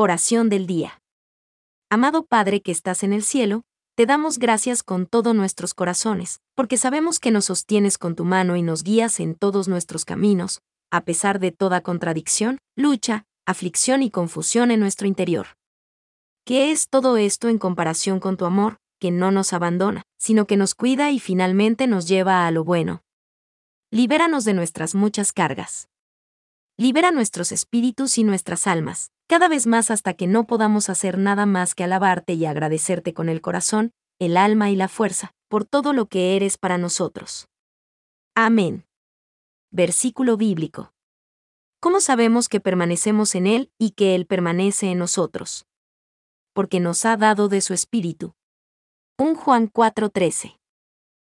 Oración del día. Amado Padre que estás en el cielo, te damos gracias con todos nuestros corazones, porque sabemos que nos sostienes con tu mano y nos guías en todos nuestros caminos, a pesar de toda contradicción, lucha, aflicción y confusión en nuestro interior. ¿Qué es todo esto en comparación con tu amor, que no nos abandona, sino que nos cuida y finalmente nos lleva a lo bueno? Libéranos de nuestras muchas cargas. Libera nuestros espíritus y nuestras almas, cada vez más hasta que no podamos hacer nada más que alabarte y agradecerte con el corazón, el alma y la fuerza, por todo lo que eres para nosotros. Amén. Versículo bíblico. ¿Cómo sabemos que permanecemos en Él y que Él permanece en nosotros? Porque nos ha dado de su Espíritu. 1 Juan 4:13.